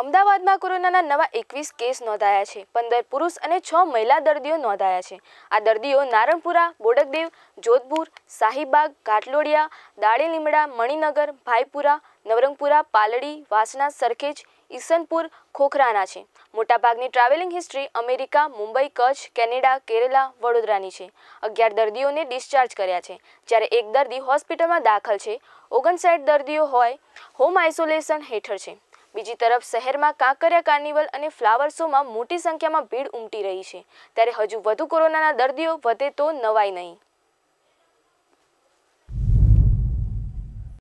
અમદાવાદમાં કોરોનાના નવા એકવીસ કેસ નોંધાયા છે પંદર પુરુષ અને છ મહિલા દર્દીઓ નોંધાયા છે આ દર્દીઓ નારણપુરા બોડકદેવ જોધપુર સાહીબાગ ઘાટલોડિયા દાડેલીમડા મણિનગર ભાઈપુરા નવરંગપુરા પાલડી વાસણા સરખેજ ઈસનપુર ખોખરાના છે મોટાભાગની travelling history America Mumbai Kutch Canada Kerala વડોદરાની છે અગિયાર દર્દીઓને ડિસ્ચાર્જ કર્યા છે જ્યારે એક દર્દી હોસ્પિટલમાં દાખલ છે ઓગણસાઠ દર્દીઓ હોય હોમ આઇસોલેશન હેઠળ છે બીજી તરફ શહેરમાં કાંકરિયા કાર્નિવલ અને ફ્લાવર શોમાં મોટી સંખ્યામાં ભીડ ઉમટી રહી છે ત્યારે હજુ વધુ કોરોનાના દર્દીઓ વધે તો નવાય નહીં